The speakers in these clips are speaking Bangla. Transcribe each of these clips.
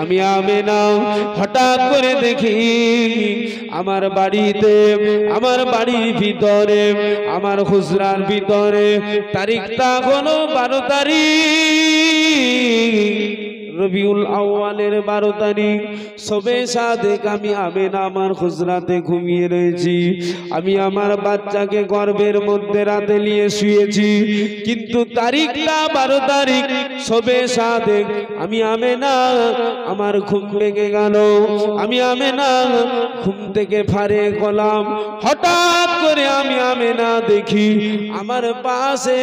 আমি আমি নাও হঠাৎ করে দেখি আমার বাড়িতে আমার বাড়ির ভিতরে আমার হুজরার ভিতরে তারিখটা হলো বারো তারিখ রবিউল আউয়ালের বারো তারিখ সবে সাধেক আমি আমেন আমার খুচরাতে ঘুমিয়ে রয়েছি আমি আমার বাচ্চাকে গর্বের মধ্যে রাতে নিয়ে শুয়েছি কিন্তু তারিখটা বারো তারিখ সবে সাধেক আমি আমে না আমার ঘুম ভেঙে গেল আমি আমে না ঘুম থেকে ফারে গলাম হঠাৎ করে আমি আমে না দেখি আমার পাশে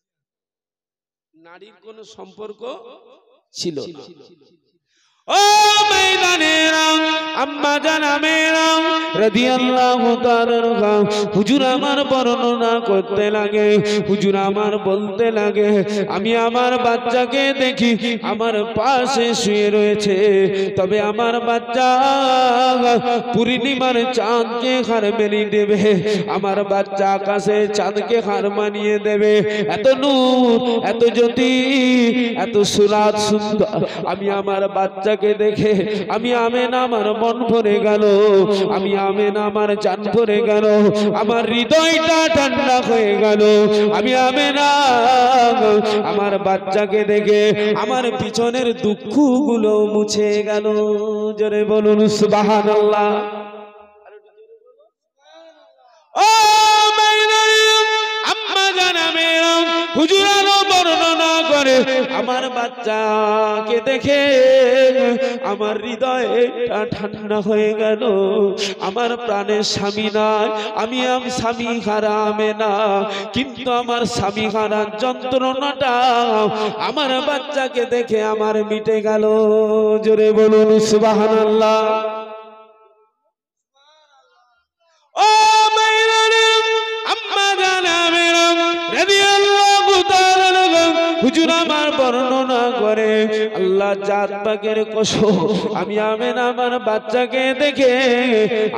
নারীর কোনো সম্পর্ক ছিল বর্ণনা করতে লাগে হুজুর আমার বলতে লাগে আমি আমার বাচ্চাকে দেখি আমার পাশে শুয়ে রয়েছে তবে আমার বাচ্চা পূর্ণিমার চাঁদকে হার মেনে দেবে আমার বাচ্চা আকাশে চাঁদকে হার মানিয়ে দেবে এত নূর এত জ্যোতি এত সুরাত সুন্দর আমি আমার বাচ্চাকে তাকে দেখে আমি আমেন আমার মন ভরে গেল আমি আমেন আমার চান ভরে গেল আমার হৃদয়টা ঠান্ডা হয়ে গেল আমি আমেন আমার বাচ্চাকে দেখে আমার পিছনের দুঃখ গুলো মুছে গেল জোরে বলুন সুবাহান আল্লাহ আমার বাচ্চা আমাকে দেখে আমার হৃদয়টা ঠান্ডা হয়ে গেল আমার প্রাণের স্বামী না আমি আমি স্বামী হারামে না কিন্তু আমার স্বামী হারার যন্ত্রণাটা আমার বাচ্চাকে দেখে আমার মিটে গেল জোরে বলুন সুবাহান আল্লাহ জাত পাকের কসো আমি আমেন আমার বাচ্চাকে দেখে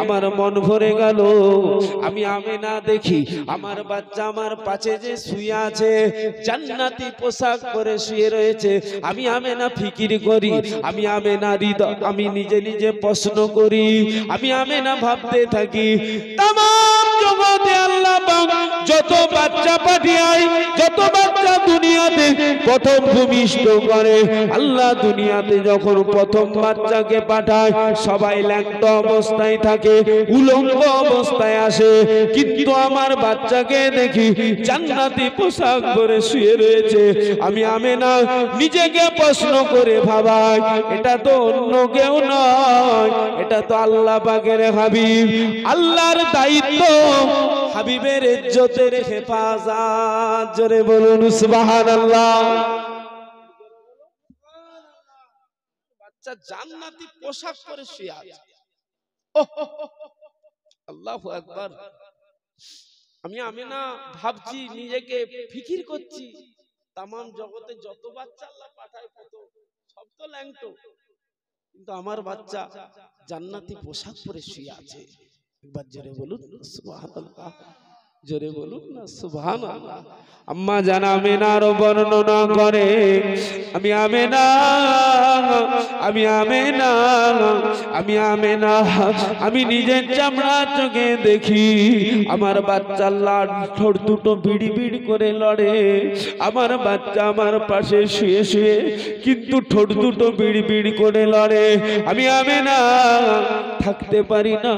আমার মন ভরে গেল আমি আমে না দেখি আমার বাচ্চা আমার পাশে যে শুয়ে আছে জান্নাতি পোশাক করে শুয়ে রয়েছে আমি আমে না ফিকির করি আমি আমে না হৃদয় আমি নিজে নিজে প্রশ্ন করি আমি আমে না ভাবতে থাকি তামা যত বাচ্চা যত বাচ্চা দুনিয়াতে প্রথম ভূমিষ্ঠ করে আল্লাহ দুনিয়াতে যখন প্রথম বাচ্চাকে পাঠায় সবাই অবস্থায় থাকে উলঙ্গ অবস্থায় আসে কিন্তু আমার বাচ্চাকে দেখি চান্নাতি পোশাক পরে শুয়ে রয়েছে আমি আমি না নিজেকে প্রশ্ন করে ভাবাই এটা তো অন্য কেউ নয় এটা তো আল্লাহ রে হাবিব আল্লাহর দায়িত্ব হাবিবের ইজ্জতের হেফাজত জোরে বলুন সুবহানাল্লাহ বাচ্চা জান্নাতি পোশাক পরে শুয়ে আছে আল্লাহু আকবার আমি আমি না ভাবছি নিজেকে ফিকির করছি তামাম জগতে যত বাচ্চা আল্লাহ পাঠায় কত সব তো ল্যাংটো কিন্তু আমার বাচ্চা জান্নাতি পোশাক পরে শুয়ে আছে একবার জোরে বলুন জোরে বলুন না সুভান আম্মা জান আমেনার বর্ণনা করে আমি আমেনা আমি না আমি না আমি নিজের চামড়া চোখে দেখি আমার বাচ্চা লাঠোর দুটো বিড়ি বিড় করে লড়ে আমার বাচ্চা আমার পাশে শুয়ে শুয়ে কিন্তু ঠোঁট দুটো বিড় বিড় করে লড়ে আমি না থাকতে পারি না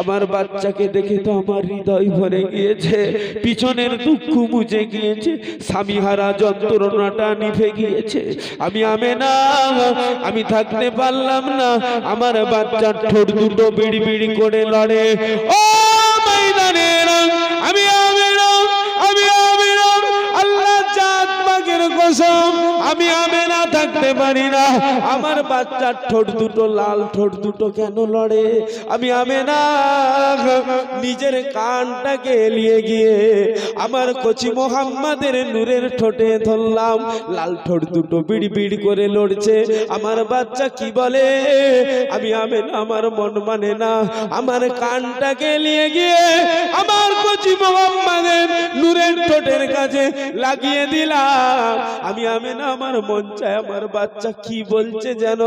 আমার বাচ্চাকে দেখে তো আমার হৃদয় ভরে গিয়েছে পিছনের দুঃখ মুছে গিয়েছে স্বামীহারা যন্ত্রণাটা নিভে গিয়েছে আমি আমে না আমি থাকতে পারলাম না আমার বাচ্চার ঠোঁট দুটো বিড়ি করে লড়ে ও কসম আমি না থাকতে পারি না আমার বাচ্চার ঠোঁট দুটো লাল ঠোঁট দুটো কেন লড়ে আমি আমি না নিজের কানটাকে এলিয়ে গিয়ে আমার কচি মোহাম্মদের নূরের ঠোঁটে ধরলাম লাল ঠোঁট দুটো বিড় বিড় করে লড়ছে আমার বাচ্চা কি বলে আমি আমেনা আমার মন মানে না আমার কানটাকে এলিয়ে গিয়ে আমার নবী মোহাম্মদের নূরের ঠোঁটের কাছে লাগিয়ে দিলাম আমি আমে না আমার মন চায় আমার বাচ্চা কি বলছে যেন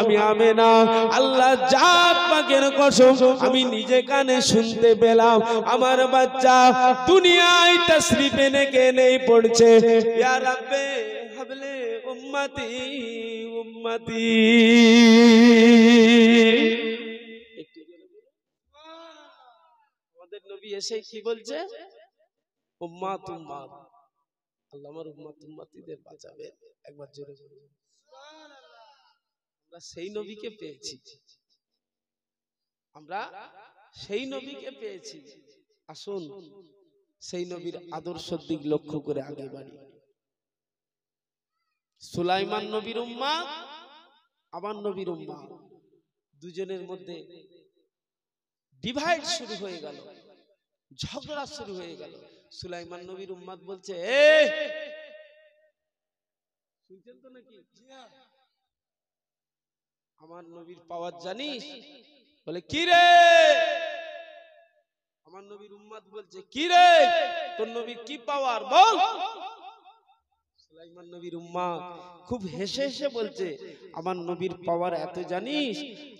আমি আমে না আল্লাহ জাত কসম আমি নিজে কানে শুনতে পেলাম আমার বাচ্চা দুনিয়ায় তসরি পেনে কে নেই পড়ছে ইয়ার আব্বে উম্মতি উম্মতি এমপি এসে কি বলছে আল্লাহ আমার বাঁচাবে একবার জোরে আমরা সেই নবীকে পেয়েছি আমরা সেই নবীকে পেয়েছি আসুন সেই নবীর দিক লক্ষ্য করে আগে বাড়ি সুলাইমান নবীর উম্মা আবার নবীর উম্মা দুজনের মধ্যে ডিভাইড শুরু হয়ে গেল ঝগড়া শুরু হয়ে গেল সুলাইমান নবীর উম্মাদ বলছে শুনছেন তো নাকি আমার নবীর পাওয়ার জানিস বলে কি রে আমার নবীর উম্মাদ বলছে কি রে তোর নবীর কি পাওয়ার বল সুলাইমান নবীর উম্মা খুব হেসে হেসে বলছে আমার নবীর পাওয়ার এত জানিস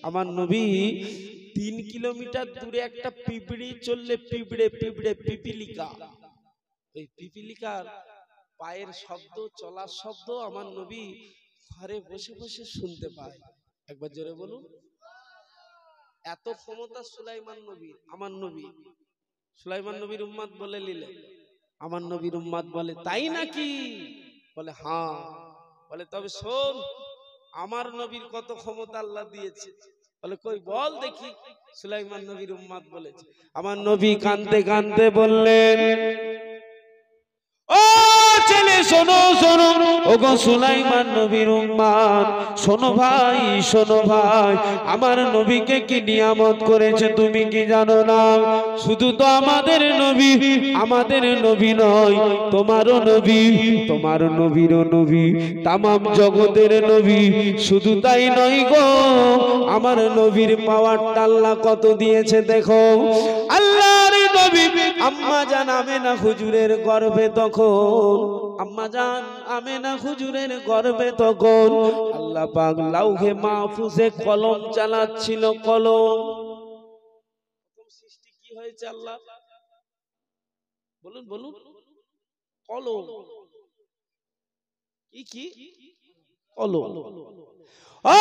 আমার নবী তিন কিলোমিটার দূরে একটা পিঁপড়ি চললে পিঁপড়ে পিঁপড়ে পিপিলিকা ওই পিপিলিকার পায়ের শব্দ চলার শব্দ আমার নবী ঘরে বসে বসে শুনতে পায় একবার জোরে বলুন এত ক্ষমতা সুলাইমান নবী আমার নবী সুলাইমান নবীর উম্মাদ বলে নিলে আমার নবীর উম্মাদ বলে তাই নাকি বলে হ্যাঁ বলে তবে শোন আমার নবীর কত ক্ষমতা আল্লাহ দিয়েছে বলে কই বল দেখি সুলাইমান নবীর উম্মাদ বলেছে আমার নবী কানতে কানতে বললেন ছেলে শোনো শোনো ওগো সুলাইমান নবীর উম্মত শোনো ভাই শোনো ভাই আমার নবীকে কি নিয়ামত করেছে তুমি কি জানো না শুধু তো আমাদের নবী আমাদের নবী নয় তোমারও নবী তোমার নবীরও নবী তামাম জগতের নবী শুধু তাই নয় গো আমার নবীর পাওয়ার টাল্লা কত দিয়েছে দেখো আম্মা জান না হুজুরের গর্বে তখন আম্মা জান না হুজুরের গর্বে তখন আল্লাহ পাক লাউহে মাহফুজে কলম চালাচ্ছিল কলম সৃষ্টি কি হয়েছে আল্লাহ বলুন বলুন কলম কি কি কলম ও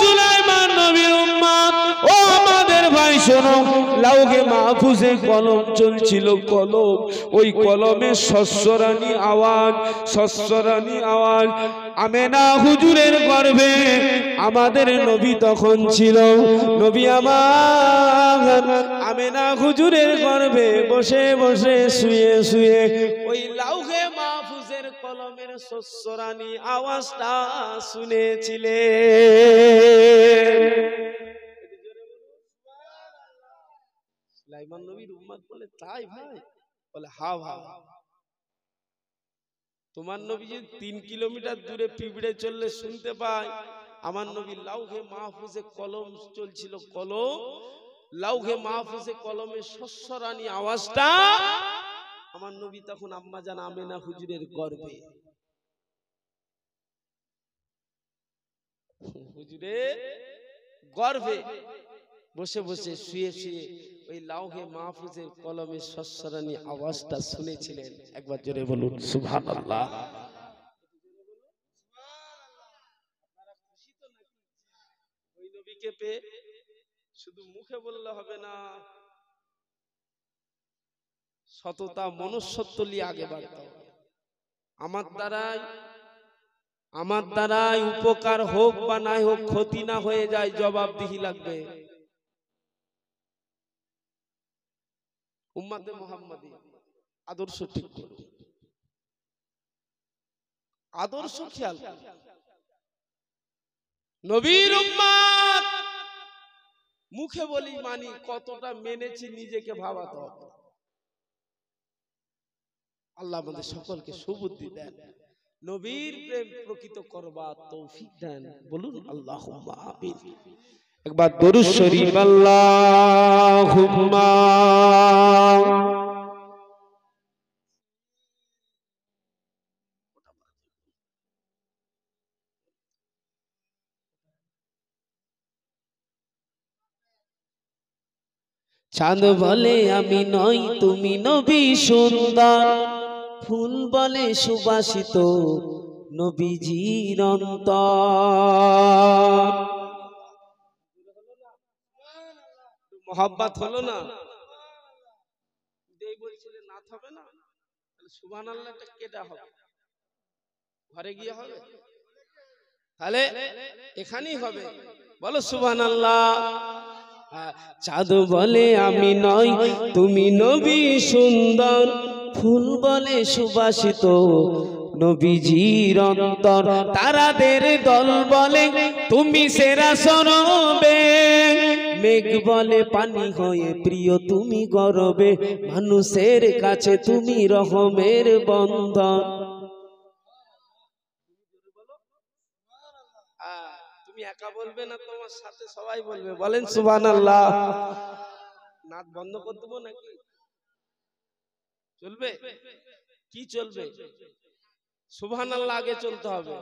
সুলাইমান নবীর উম্মত ও আমাদের ভাই শোনো লাউগে মাহফুজে কলম চলছিল কলম ওই কলমে সস্বরানী আওয়াজ সস্বরানী আওয়াজ আমেনা হুজুরের গর্বে আমাদের নবী তখন ছিল নবী আমার আমেনা হুজুরের গর্বে বসে বসে শুয়ে শুয়ে ওই লাউগে মাহফুজের কলমের সস্বরানী আওয়াজটা শুনেছিলেন সুলাইমান নবীর উম্মাদ বলে তাই ভাই বলে হা তোমার নবী তিন কিলোমিটার দূরে পিঁপড়ে চললে শুনতে পায় আমার নবী লাউঘে মাহফুজে কলম চলছিল কলম লাউঘে মাহফুজে শস্যরানি আওয়াজটা আমার নবী তখন আম্মা জান আমেনা হুজুরের গর্বে হুজুরের গর্বে বসে বসে শুয়ে শুয়ে ওই লাউহে মাহফুজের কলমে সস্বরানি আওয়াজটা শুনেছিলেন একবার জোরে বলুন সুভান আল্লাহ শুধু মুখে বললে হবে না সততা মনুষ্যত্ব নিয়ে আগে বাড়তে আমার দ্বারাই আমার দ্বারাই উপকার হোক বা নাই হোক ক্ষতি না হয়ে যায় জবাবদিহি লাগবে উম্মাদে মোহাম্মদ আদর্শ ঠিক করুন আদর্শ খেয়াল নবীর উম্মাদ মুখে বলি মানি কতটা মেনেছি নিজেকে ভাবাত আল্লাহ আমাদের সকলকে সুবুদ্ধি দেন নবীর প্রেম প্রকৃত করবা তৌফিক দেন বলুন আল্লাহ আমিন একবার দরু শরীফ আল্লাহ চাঁদ বলে আমি নই তুমি নবী সুন্দর ফুল বলে সুবাসিত নবীজির অন্তর মহাব্বাত হলো না তাহলে এখানেই হবে বলো আল্লাহ হ্যাঁ, চাঁদ বলে আমি নই তুমি নবী সুন্দর ফুল বলে সুবাসিত নবীজির অন্তর তারাদের দল বলে তুমি সেরা সরবে মেঘ বলে পানি হয়ে প্রিয় তুমি গরবে মানুষের কাছে তুমি রহমের বন্ধন একা বলবে না তোমার সাথে সবাই বলবে বলেন নাচ বন্ধ করে দেবো নাকি চলবে কি চলবে সুবহান আল্লাহ আগে চলতে হবে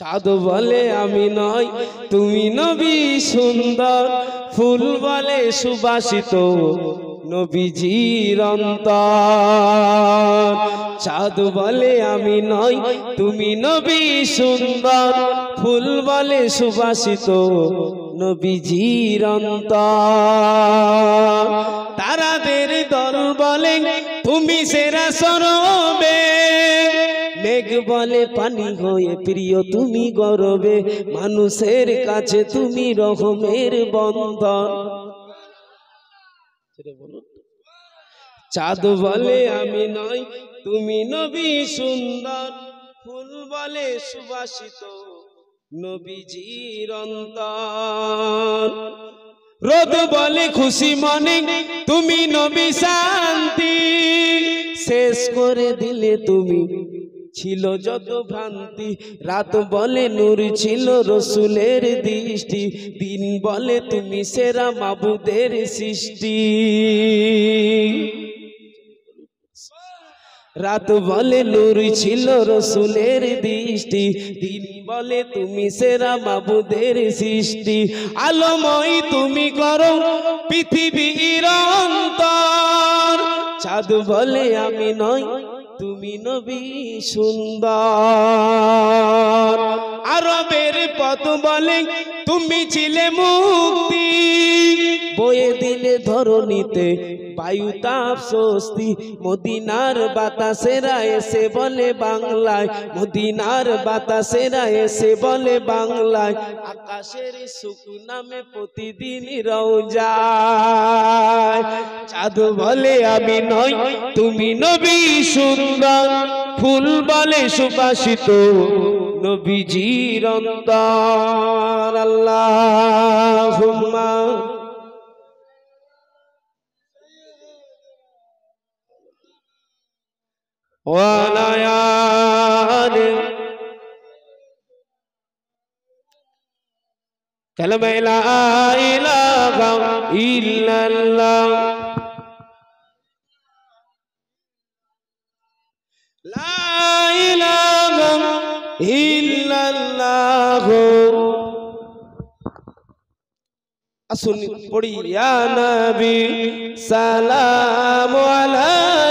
চাঁদ বলে আমি নয় তুমি নবী সুন্দর ফুল বলে সুবাসিত নবীজির অন্তর চাঁদ বলে আমি নয় তুমি নবী সুন্দর ফুল বলে সুবাসিত নবীজির অন্তর তারাদের দল বলে তুমি সেরা সরবে মেঘ বলে পানি হয়ে প্রিয় তুমি গরবে মানুষের কাছে তুমি রহমের বন্ধন চাঁদ বলে আমি নই তুমি নবী সুন্দর ফুল বলে সুবাসিত নবীজির অন্তর রোদ বলে খুশি মনে তুমি নবী শান্তি শেষ করে দিলে তুমি ছিল যত ভ্রান্তি রাত বলে নূর ছিল রসুলের দৃষ্টি দিন বলে তুমি সেরা মাবুদের সৃষ্টি রাত বলে নূর ছিল রসুলের দৃষ্টি দিন বলে তুমি সেরা বাবুদের সৃষ্টি আলোময় তুমি করো পৃথিবীর অন্তর চাঁদ বলে আমি নয় তুমি নবী সুন্দর আরবের পথ বলে তুমি ছিলে মুক্তি বয়ে দিলে ধরণীতে বায়ু তাপ স্বস্তি মদিনার বাতাসেরা এসে বলে বাংলায় মদিনার বাতাসেরা এসে বলে বাংলায় আকাশের সুখ নামে প্রতিদিন রওজায় চাঁদ বলে আমি নই তুমি নবী সুন্দর ফুল বলে সুবাসিত নবীজির অন্তর আল্লাহ ولا يال كلمة لا إله إلا الله لا إله إلا الله أسن قري يا نبي سلام عليك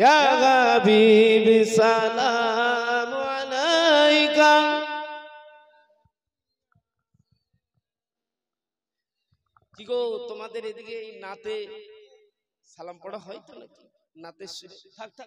يا حبيبي سلام عليك কি গো তোমাদের এদিকে এই নাতে সালাম পড়া হয় তো নাকি নাতে থাক থাক